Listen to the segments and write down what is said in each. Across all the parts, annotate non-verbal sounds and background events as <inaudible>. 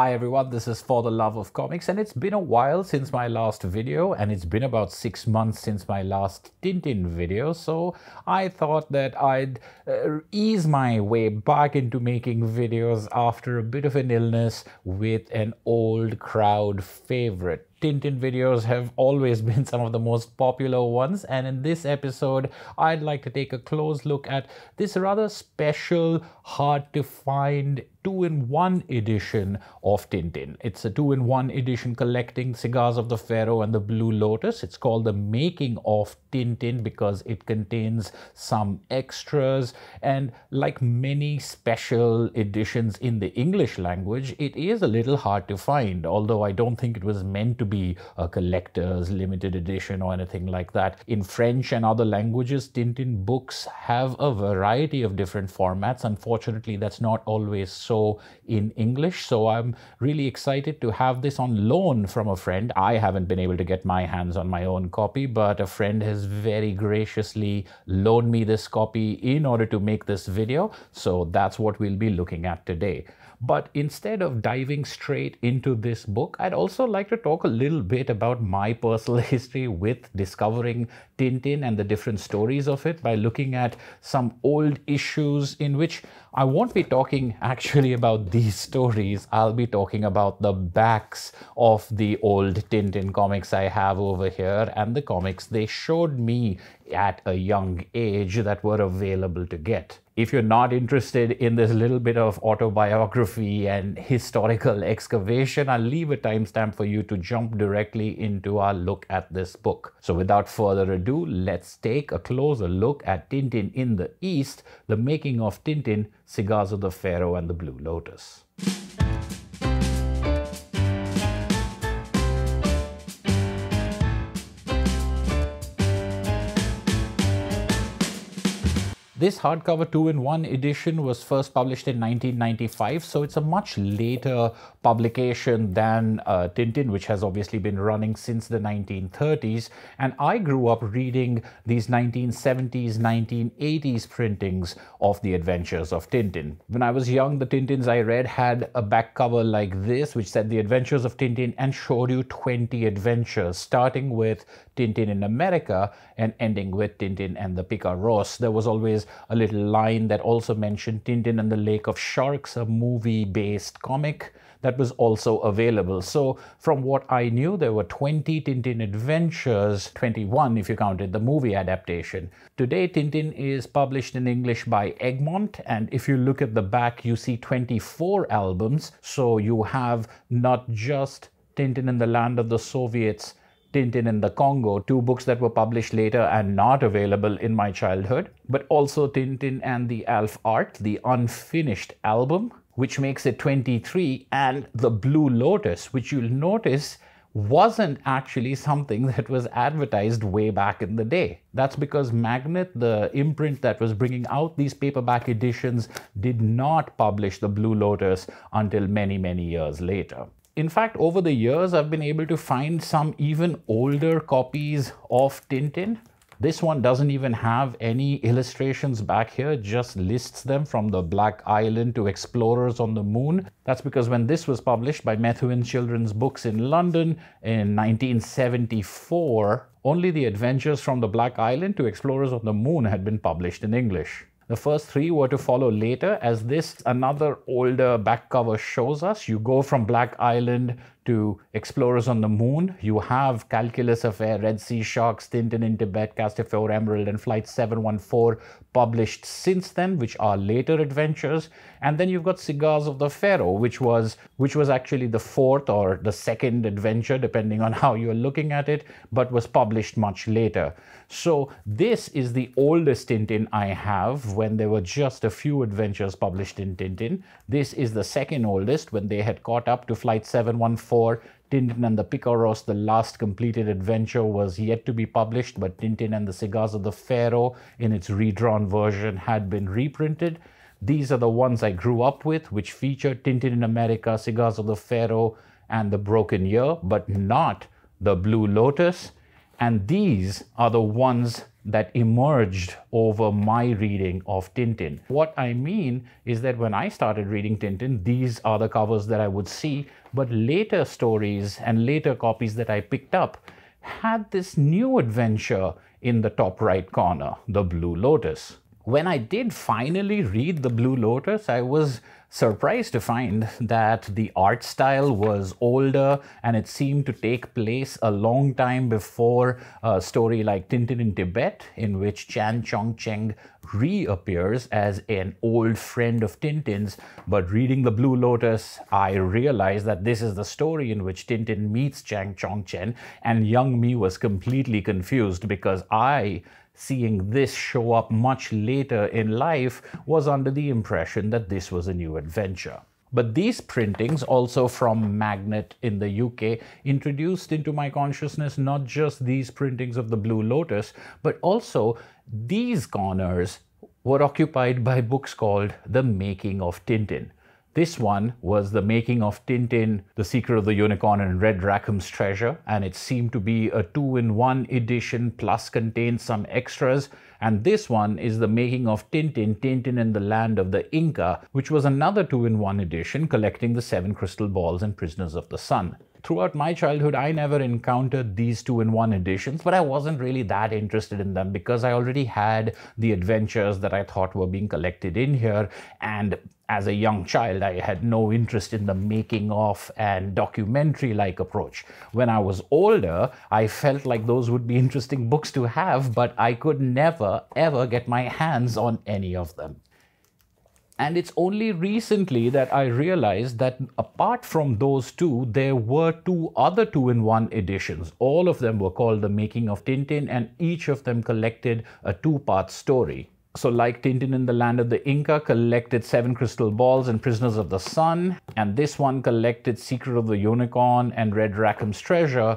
Hi everyone, this is For the Love of Comics and it's been a while since my last video and it's been about six months since my last Tintin video so I thought that I'd uh, ease my way back into making videos after a bit of an illness with an old crowd favorite Tintin videos have always <laughs> been some of the most popular ones and in this episode I'd like to take a close look at this rather special hard to find two-in-one edition of Tintin. It's a two-in-one edition collecting Cigars of the Pharaoh and the Blue Lotus. It's called the Making of Tintin because it contains some extras and like many special editions in the English language, it is a little hard to find, although I don't think it was meant to be a collector's limited edition or anything like that. In French and other languages, Tintin books have a variety of different formats. Unfortunately, that's not always so in English. So I'm really excited to have this on loan from a friend. I haven't been able to get my hands on my own copy, but a friend has very graciously loaned me this copy in order to make this video. So that's what we'll be looking at today. But instead of diving straight into this book, I'd also like to talk a little bit about my personal <laughs> history with discovering Tintin and the different stories of it by looking at some old issues in which I won't be talking <laughs> actually about these stories. I'll be talking about the backs of the old Tintin comics I have over here and the comics they showed me at a young age that were available to get if you're not interested in this little bit of autobiography and historical excavation, I'll leave a timestamp for you to jump directly into our look at this book. So without further ado, let's take a closer look at Tintin in the East, the making of Tintin, Cigars of the Pharaoh and the Blue Lotus. This hardcover 2-in-1 edition was first published in 1995, so it's a much later publication than uh, Tintin, which has obviously been running since the 1930s. And I grew up reading these 1970s, 1980s printings of the adventures of Tintin. When I was young, the Tintins I read had a back cover like this, which said the adventures of Tintin and showed you 20 adventures, starting with Tintin in America and ending with Tintin and the Picaros. There was always a little line that also mentioned Tintin and the Lake of Sharks, a movie based comic that was also available. So, from what I knew, there were 20 Tintin adventures, 21 if you counted the movie adaptation. Today, Tintin is published in English by Egmont, and if you look at the back, you see 24 albums. So, you have not just Tintin in the Land of the Soviets Tintin in the Congo, two books that were published later and not available in my childhood, but also Tintin and the Alf Art, the unfinished album, which makes it 23, and The Blue Lotus, which you'll notice wasn't actually something <laughs> that was advertised way back in the day. That's because Magnet, the imprint that was bringing out these paperback editions, did not publish The Blue Lotus until many, many years later in fact, over the years, I've been able to find some even older copies of Tintin. This one doesn't even have any illustrations back here, just lists them from the Black Island to explorers on the moon. That's because when this was published by Methuen Children's Books in London in 1974, only the adventures from the Black Island to explorers on the moon had been published in English. The first three were to follow later as this another older back cover shows us. You go from Black Island to explorers on the moon. You have Calculus of Air, Red Sea Sharks, Tintin in Tibet, Castafiore Emerald, and Flight 714 published since then, which are later adventures. And then you've got Cigars of the Pharaoh, which was which was actually the fourth or the second adventure, depending on <laughs> how you're looking at it, but was published much later. So this is the oldest Tintin I have when there were just a few adventures published in Tintin. This is the second oldest when they had caught up to Flight 714 2004, Tintin and the Picaros, the last completed adventure, was yet to be published, but Tintin and the Cigars of the Pharaoh, in its redrawn version, had been reprinted. These are the ones I grew up with, which feature Tintin in America, Cigars of the Pharaoh, and The Broken Year, but not The Blue Lotus, and these are the ones that emerged over my reading of Tintin. What I mean is that when I started reading Tintin, these are the covers that I would see, but later stories and later copies that I picked up had this new adventure in the top right corner, the Blue Lotus. When I did finally read The Blue Lotus, I was surprised to find that the art style was older and it seemed to take place a long time before a story like Tintin in Tibet, in which Chan Chong Cheng reappears as an old friend of Tintin's. But reading The Blue Lotus, I realized that this is the story in which Tintin meets Chang Chong Chen, and young me was completely confused because I seeing this show up much later in life was under the impression that this was a new adventure. But these printings, also from Magnet in the UK, introduced into my consciousness not just these printings of the Blue Lotus, but also these corners were occupied by books called The Making of Tintin. This one was the making of Tintin, The Secret of the Unicorn, and Red Rackham's Treasure, and it seemed to be a two in one edition plus contained some extras. And this one is the making of Tintin, Tintin in the Land of the Inca, which was another two in one edition collecting the seven crystal balls and Prisoners of the Sun throughout my childhood, I never encountered these two in one editions, but I wasn't really that interested in them because I already had the adventures that I thought were being collected in here. And as a young child, I had no interest in the making of and documentary like approach. When I was older, I felt like those would be <laughs> interesting books to have, but I could never, ever get my hands on any of them. And it's only recently that I realized that apart from those two, there were two other two in one editions. All of them were called The Making of Tintin, and each of them collected a two part story. So, like Tintin in the Land of the Inca collected Seven Crystal Balls and Prisoners of the Sun, and this one collected Secret of the Unicorn and Red Rackham's Treasure,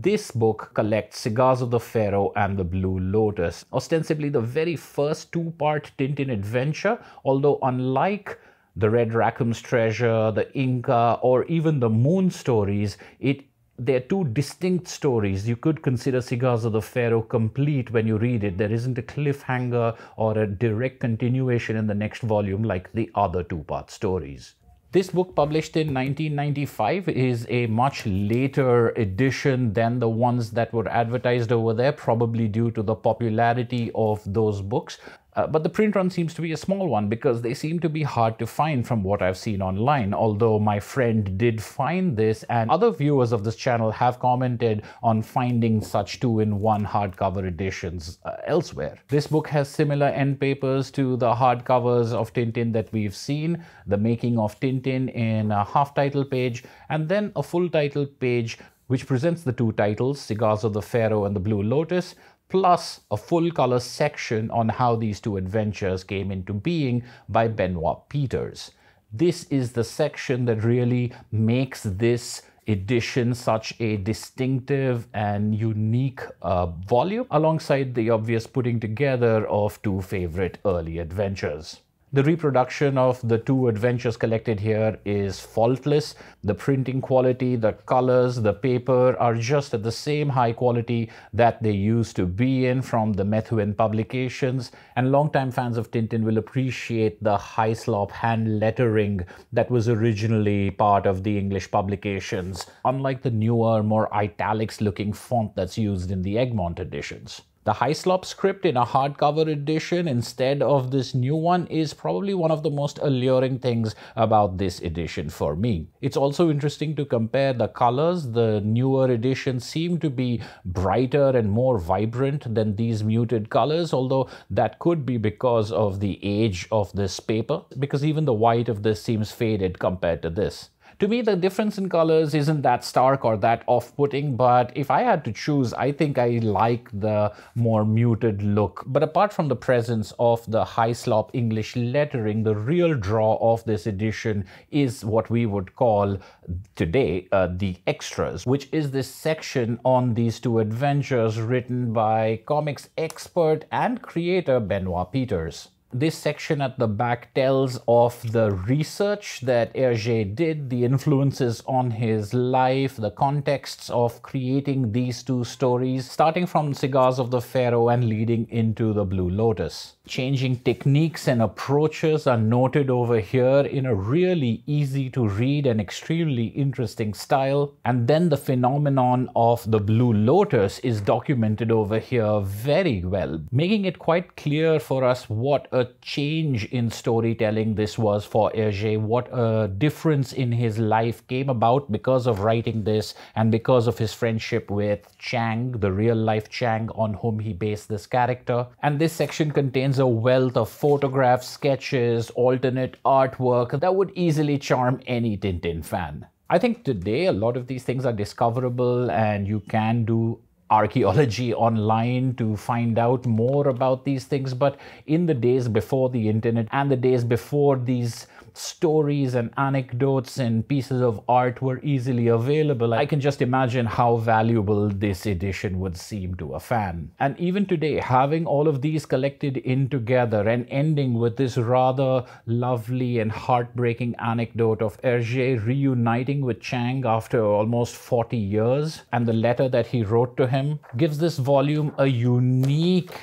this book collects Cigars of the Pharaoh and the Blue Lotus, ostensibly the very first two-part Tintin adventure, although unlike the Red Rackham's Treasure, the Inca, or even the Moon stories, it they're two distinct stories. You could consider Cigars of the Pharaoh complete when you read it. There isn't a cliffhanger or a direct continuation in the next volume like the other two part stories. This book, published in 1995, is a much later edition than the ones that were advertised over there, probably due to the popularity of those books. Uh, but the print run seems to be a small one because they seem to be hard to find from what I've seen online, although my friend did find this and other viewers of this channel have commented on finding such two-in-one hardcover editions uh, elsewhere. This book has similar endpapers to the hardcovers of Tintin that we've seen, the making of Tintin in a half-title page and then a full-title page which presents the two titles, Cigars of the Pharaoh and the Blue Lotus, plus a full color section on how these two adventures came into being by Benoit Peters. This is the section that really makes this edition such a distinctive and unique uh, volume alongside the obvious putting together of two favorite early adventures. The reproduction of the two adventures collected here is faultless. The printing quality, the colors, the paper are just at the same high quality that they used to be in from the Methuen publications. And longtime fans of Tintin will appreciate the high slop hand lettering that was originally part of the English publications, unlike the newer, more italics looking font that's used in the Egmont editions. The High Slop script in a hardcover edition instead of this new one is probably one of the most alluring things about this edition for me. It's also interesting to compare the colors. The newer editions seem to be brighter and more vibrant than these muted colors, although that could be because of the age of this paper, because even the white of this seems faded compared to this. To me, the difference in colors isn't that stark or that off-putting, but if I had to choose, I think I like the more muted look. But apart from the presence of the high slop English lettering, the real draw of this edition is what we would call today uh, the extras, which is this section on these two adventures written by comics expert and creator Benoit Peters this section at the back tells of the research that Hergé did, the influences on his life, the contexts of creating these two stories, starting from Cigars of the Pharaoh and leading into The Blue Lotus. Changing techniques and approaches are noted over here in a really easy to read and extremely interesting style. And then the phenomenon of the blue lotus is documented over here very well, making it quite clear for us what a change in storytelling this was for Hergé, what a difference in his life came about because of writing this and because of his friendship with Chang, the real life Chang on whom he based this character. And this section contains a wealth of photographs, sketches, alternate artwork that would easily charm any Tintin fan. I think today a lot of these things are discoverable and you can do archaeology online to find out more about these things. But in the days before the internet and the days before these stories and anecdotes and pieces of art were easily available, I can just imagine how valuable this edition would seem to a fan. And even today, having all of these collected in together and ending with this rather lovely and heartbreaking anecdote of Hergé reuniting with Chang after almost 40 years and the letter that he wrote to him him gives this volume a unique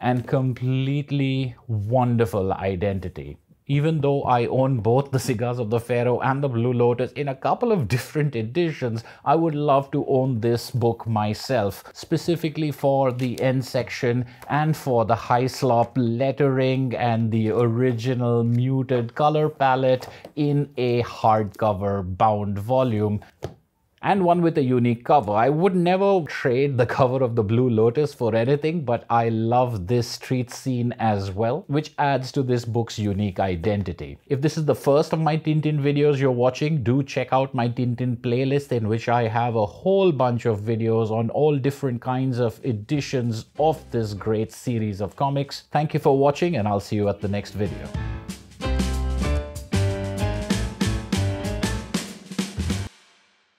and completely wonderful identity. Even though I own both the Cigars of the Pharaoh and the Blue Lotus in a couple of different editions, I would love to own this book myself, specifically for the end section and for the high slop lettering and the original muted color palette in a hardcover bound volume and one with a unique cover. I would never trade the cover of the Blue Lotus for anything, but I love this street scene as well, which adds to this book's unique identity. If this is the first of my Tintin videos you're watching, do check out my Tintin playlist in which I have a whole bunch of videos on all different kinds of editions of this great series of comics. Thank you for watching and I'll see you at the next video.